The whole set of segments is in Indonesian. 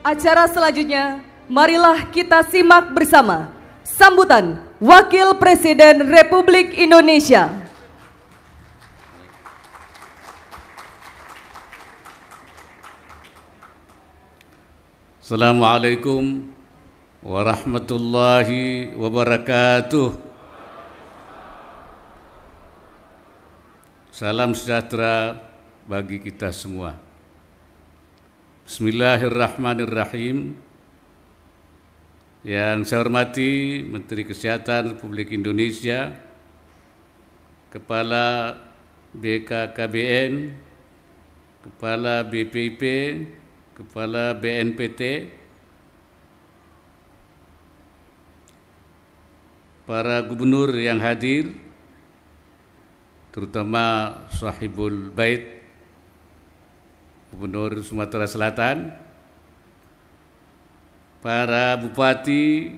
Acara selanjutnya, marilah kita simak bersama sambutan Wakil Presiden Republik Indonesia. Assalamualaikum warahmatullahi wabarakatuh. Salam sejahtera bagi kita semua. Bismillahirrahmanirrahim. Yang saya hormati Menteri Kesehatan Republik Indonesia, Kepala BKKBN, Kepala BPIP, Kepala BNPT, para gubernur yang hadir, terutama sahibul bait Gubernur Sumatera Selatan, para bupati,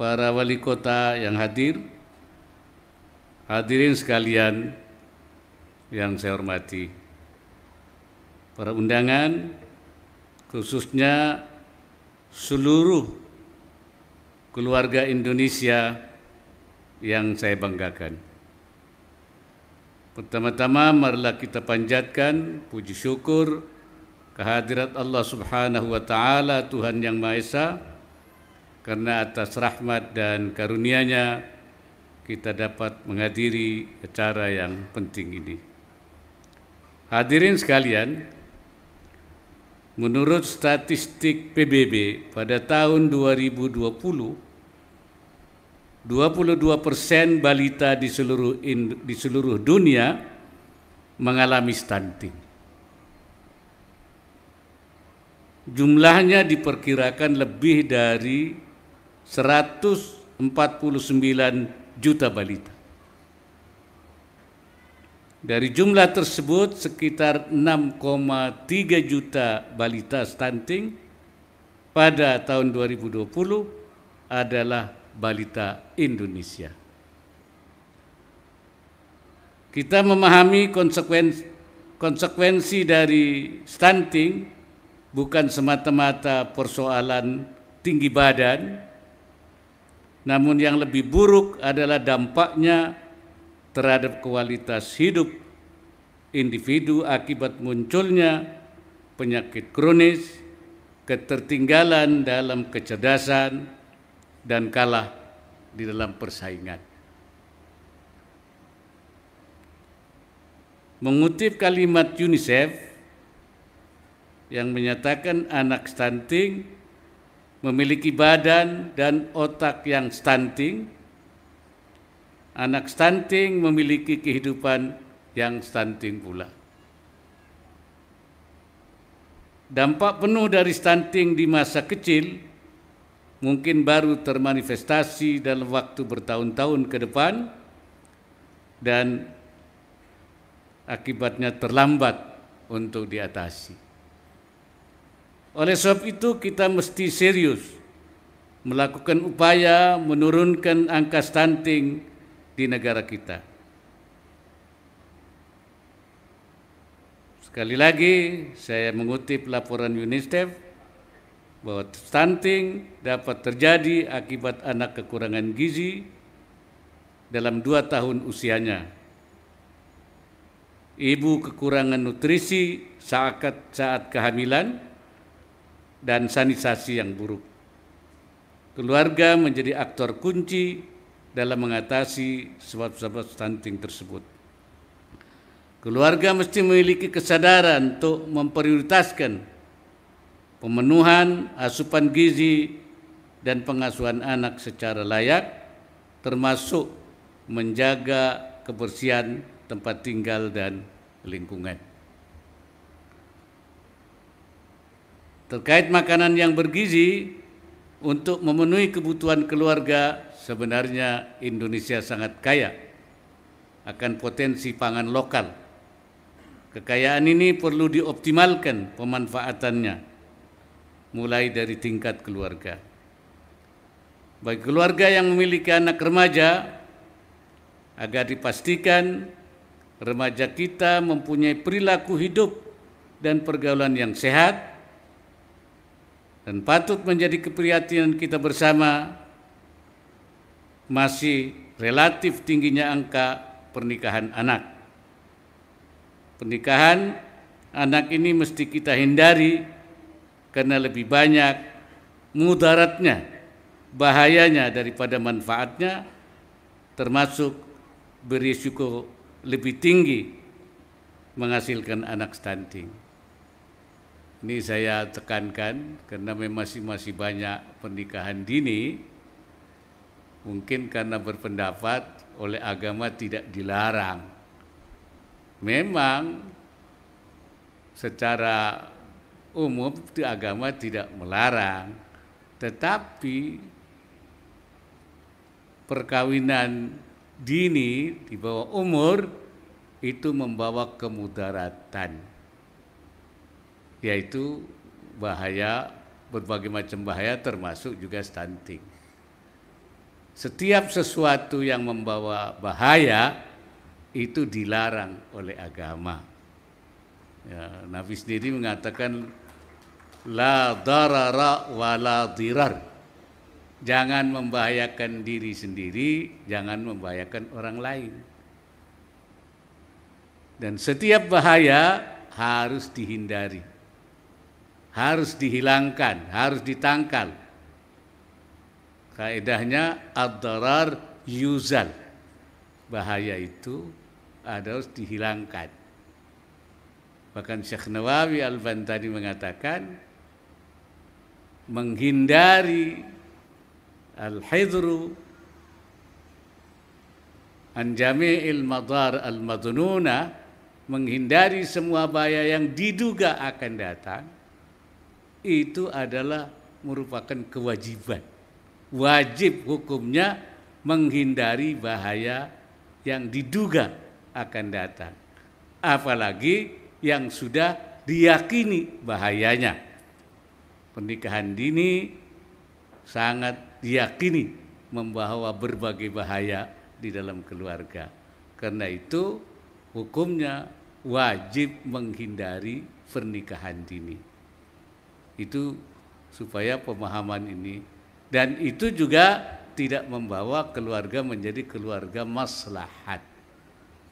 para wali kota yang hadir, hadirin sekalian yang saya hormati, para undangan, khususnya seluruh keluarga Indonesia yang saya banggakan. Pertama-tama marilah kita panjatkan puji syukur kehadirat Allah Subhanahu wa taala Tuhan yang Maha Esa karena atas rahmat dan karunia-Nya kita dapat menghadiri acara yang penting ini. Hadirin sekalian, menurut statistik PBB pada tahun 2020 22 persen balita di seluruh di seluruh dunia mengalami stunting. jumlahnya diperkirakan lebih dari 149 juta balita. Dari jumlah tersebut sekitar 6,3 juta balita stunting pada tahun 2020 adalah balita Indonesia. Kita memahami konsekuensi, konsekuensi dari stunting bukan semata-mata persoalan tinggi badan, namun yang lebih buruk adalah dampaknya terhadap kualitas hidup individu akibat munculnya penyakit kronis, ketertinggalan dalam kecerdasan, dan kalah di dalam persaingan. Mengutip kalimat UNICEF, yang menyatakan anak stunting memiliki badan dan otak yang stunting. Anak stunting memiliki kehidupan yang stunting pula. Dampak penuh dari stunting di masa kecil mungkin baru termanifestasi dalam waktu bertahun-tahun ke depan dan akibatnya terlambat untuk diatasi. Oleh sebab itu kita mesti serius melakukan upaya menurunkan angka stunting di negara kita. Sekali lagi saya mengutip laporan UNICEF bahwa stunting dapat terjadi akibat anak kekurangan gizi dalam dua tahun usianya. Ibu kekurangan nutrisi saat, saat kehamilan, dan sanitasi yang buruk. Keluarga menjadi aktor kunci dalam mengatasi sebab-sebab stunting tersebut. Keluarga mesti memiliki kesadaran untuk memprioritaskan pemenuhan asupan gizi dan pengasuhan anak secara layak, termasuk menjaga kebersihan tempat tinggal dan lingkungan. Terkait makanan yang bergizi untuk memenuhi kebutuhan keluarga, sebenarnya Indonesia sangat kaya akan potensi pangan lokal. Kekayaan ini perlu dioptimalkan pemanfaatannya mulai dari tingkat keluarga. Bagi keluarga yang memiliki anak remaja, agar dipastikan remaja kita mempunyai perilaku hidup dan pergaulan yang sehat, dan patut menjadi keprihatinan kita bersama masih relatif tingginya angka pernikahan anak. Pernikahan anak ini mesti kita hindari karena lebih banyak mudaratnya, bahayanya daripada manfaatnya termasuk berisiko lebih tinggi menghasilkan anak stunting. Ini saya tekankan karena masih masih banyak pernikahan dini mungkin karena berpendapat oleh agama tidak dilarang. Memang secara umum di agama tidak melarang, tetapi perkawinan dini di bawah umur itu membawa kemudaratan yaitu bahaya berbagai macam bahaya termasuk juga stunting. Setiap sesuatu yang membawa bahaya itu dilarang oleh agama. Ya, Nabi sendiri mengatakan la darara wa la dirar. Jangan membahayakan diri sendiri, jangan membahayakan orang lain. Dan setiap bahaya harus dihindari harus dihilangkan, harus ditangkal. Kaidahnya ad-darar yuzal. Bahaya itu harus dihilangkan. Bahkan Syekh Nawawi Al-Bantani mengatakan menghindari al-hidru an jami'il madar al-madununa menghindari semua bahaya yang diduga akan datang itu adalah merupakan kewajiban. Wajib hukumnya menghindari bahaya yang diduga akan datang. Apalagi yang sudah diyakini bahayanya. Pernikahan dini sangat diyakini membawa berbagai bahaya di dalam keluarga. Karena itu hukumnya wajib menghindari pernikahan dini. Itu supaya pemahaman ini dan itu juga tidak membawa keluarga menjadi keluarga maslahat.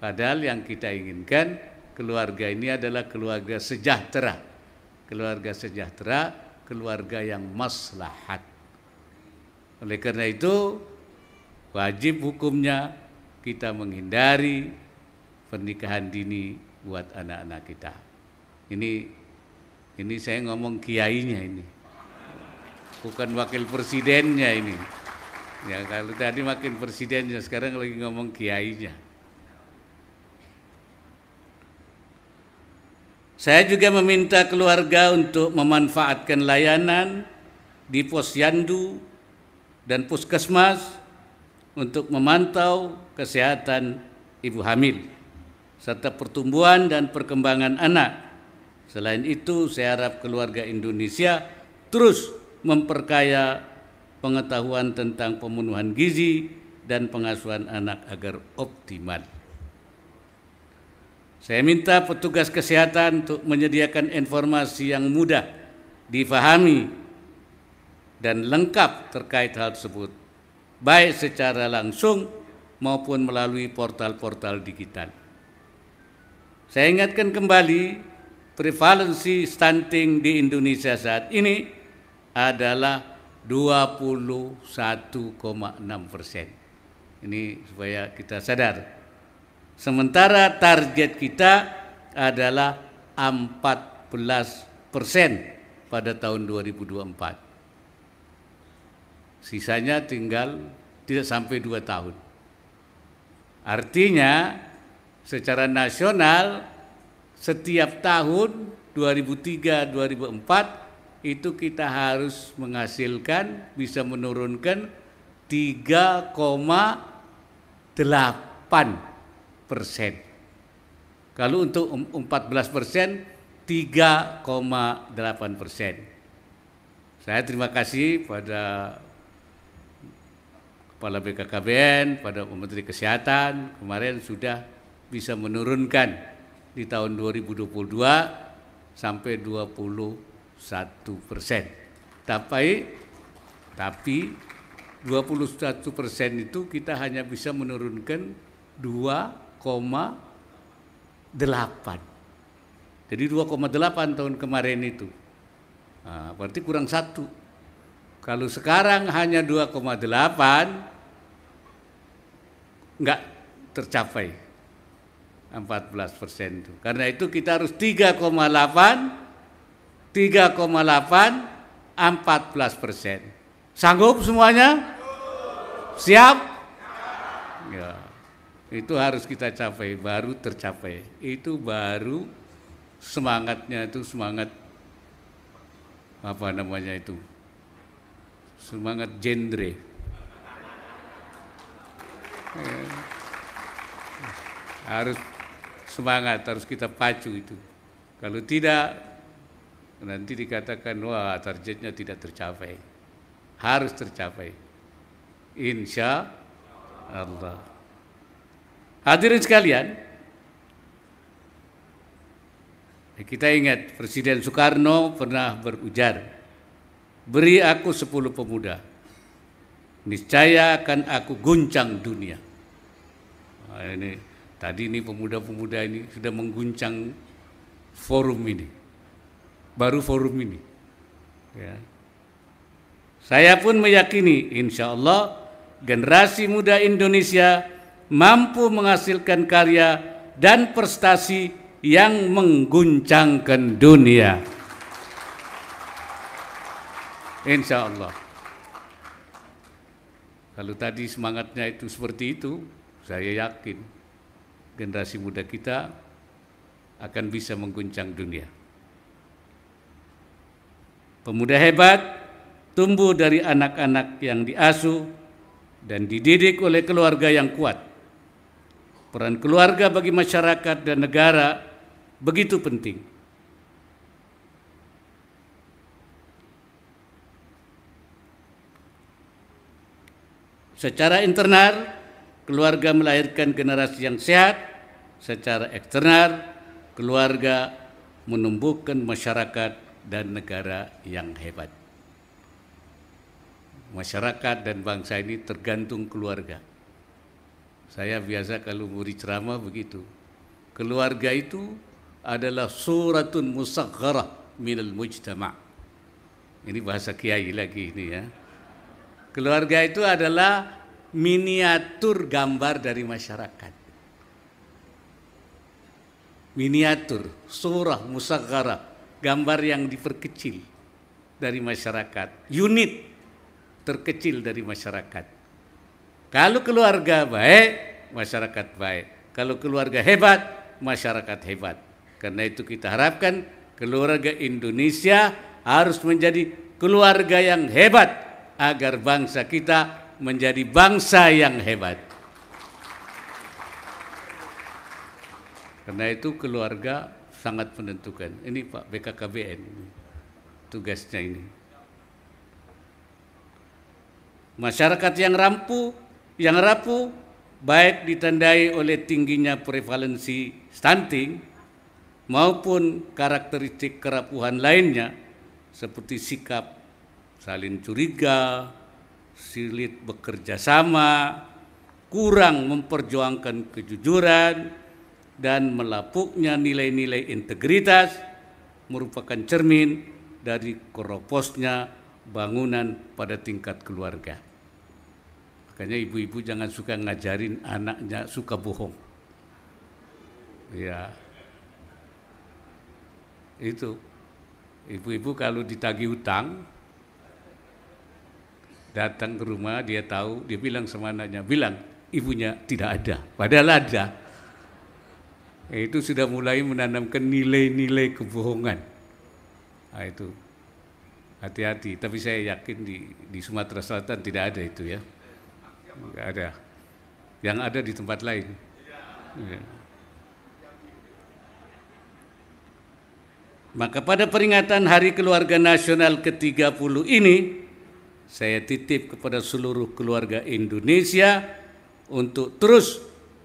Padahal yang kita inginkan keluarga ini adalah keluarga sejahtera. Keluarga sejahtera, keluarga yang maslahat. Oleh karena itu wajib hukumnya kita menghindari pernikahan dini buat anak-anak kita. Ini ini saya ngomong kiainya ini. Bukan wakil presidennya ini. Ya kalau tadi makin presidennya, sekarang lagi ngomong kiainya. Saya juga meminta keluarga untuk memanfaatkan layanan di pos Yandu dan puskesmas untuk memantau kesehatan ibu hamil serta pertumbuhan dan perkembangan anak Selain itu, saya harap keluarga Indonesia terus memperkaya pengetahuan tentang pemenuhan gizi dan pengasuhan anak agar optimal. Saya minta petugas kesehatan untuk menyediakan informasi yang mudah difahami dan lengkap terkait hal tersebut, baik secara langsung maupun melalui portal-portal digital. Saya ingatkan kembali prevalensi stunting di Indonesia saat ini adalah 21,6 persen. Ini supaya kita sadar. Sementara target kita adalah 14 persen pada tahun 2024. Sisanya tinggal tidak sampai dua tahun. Artinya secara nasional setiap tahun 2003, 2004 itu kita harus menghasilkan bisa menurunkan 3,8 persen. Kalau untuk 14 persen, 3,8 persen. Saya terima kasih pada Kepala BKKBN, pada Menteri Kesehatan kemarin sudah bisa menurunkan di tahun 2022 sampai 21 persen. Tapi, tapi 21 persen itu kita hanya bisa menurunkan 2,8. Jadi 2,8 tahun kemarin itu. Nah, berarti kurang satu. Kalau sekarang hanya 2,8, enggak tercapai. 14 persen itu. Karena itu kita harus 3,8, 3,8, 14 persen. Sanggup semuanya? Siap? Ya. Itu harus kita capai, baru tercapai. Itu baru semangatnya itu semangat apa namanya itu? Semangat genre. Ya. Harus semangat harus kita pacu itu. Kalau tidak nanti dikatakan wah targetnya tidak tercapai. Harus tercapai. Insya Allah. Hadirin sekalian, kita ingat Presiden Soekarno pernah berujar, beri aku sepuluh pemuda, niscaya akan aku guncang dunia. Nah, ini Tadi ini pemuda-pemuda ini sudah mengguncang forum ini. Baru forum ini. Ya. Saya pun meyakini insya Allah generasi muda Indonesia mampu menghasilkan karya dan prestasi yang mengguncangkan dunia. Insya Allah. Kalau tadi semangatnya itu seperti itu, saya yakin generasi muda kita akan bisa mengguncang dunia. Pemuda hebat tumbuh dari anak-anak yang diasuh dan dididik oleh keluarga yang kuat. Peran keluarga bagi masyarakat dan negara begitu penting. Secara internal, keluarga melahirkan generasi yang sehat, secara eksternal, keluarga menumbuhkan masyarakat dan negara yang hebat. Masyarakat dan bangsa ini tergantung keluarga. Saya biasa kalau beri ceramah begitu. Keluarga itu adalah suratun musakharah minal mujtama. Ini bahasa kiai lagi ini ya. Keluarga itu adalah miniatur gambar dari masyarakat miniatur, surah, musagara, gambar yang diperkecil dari masyarakat, unit terkecil dari masyarakat. Kalau keluarga baik, masyarakat baik. Kalau keluarga hebat, masyarakat hebat. Karena itu kita harapkan keluarga Indonesia harus menjadi keluarga yang hebat agar bangsa kita menjadi bangsa yang hebat. Karena itu keluarga sangat menentukan. Ini Pak BKKBN tugasnya ini. Masyarakat yang rampu, yang rapuh baik ditandai oleh tingginya prevalensi stunting maupun karakteristik kerapuhan lainnya seperti sikap saling curiga, sulit bekerja sama, kurang memperjuangkan kejujuran, dan melapuknya nilai-nilai integritas merupakan cermin dari koroposnya bangunan pada tingkat keluarga. Makanya ibu-ibu jangan suka ngajarin anaknya suka bohong. Ya. Itu. Ibu-ibu kalau ditagi utang datang ke rumah dia tahu dia bilang sama anaknya bilang ibunya tidak ada padahal ada itu sudah mulai menanamkan nilai-nilai kebohongan. Nah, itu hati-hati. Tapi saya yakin di, di Sumatera Selatan tidak ada itu ya, Tidak ada. Yang ada di tempat lain. Ya. Maka pada peringatan Hari Keluarga Nasional ke-30 ini, saya titip kepada seluruh keluarga Indonesia untuk terus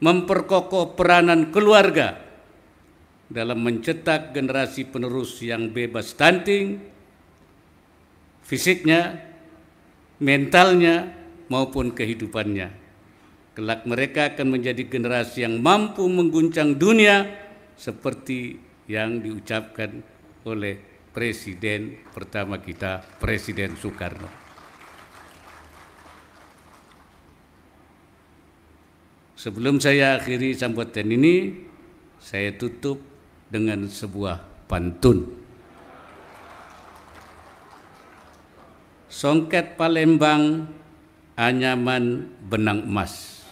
memperkokoh peranan keluarga dalam mencetak generasi penerus yang bebas stunting, fisiknya, mentalnya, maupun kehidupannya. Kelak mereka akan menjadi generasi yang mampu mengguncang dunia seperti yang diucapkan oleh Presiden pertama kita, Presiden Soekarno. Sebelum saya akhiri sambutan ini, saya tutup dengan sebuah pantun. Songket Palembang, anyaman benang emas.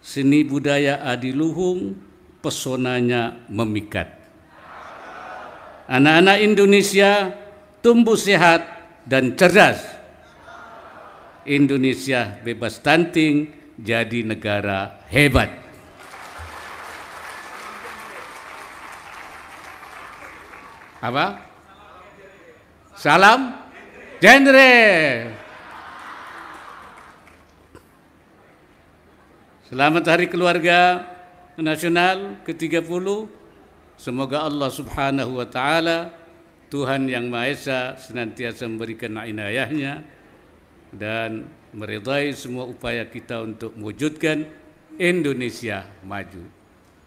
Seni budaya adiluhung, pesonanya memikat. Anak-anak Indonesia tumbuh sehat dan cerdas Indonesia bebas stunting jadi negara hebat. Apa? Salam genre. Selamat Hari Keluarga Nasional ke-30. Semoga Allah Subhanahu wa taala Tuhan yang Maha Esa senantiasa memberikan inayahnya dan meridai semua upaya kita untuk mewujudkan Indonesia maju.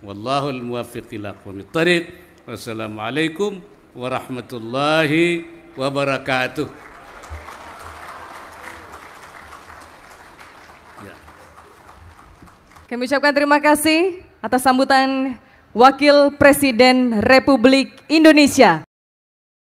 Wallahul muwaffiq ila tariq. Wassalamualaikum warahmatullahi wabarakatuh. Ya. Kami ucapkan terima kasih atas sambutan Wakil Presiden Republik Indonesia.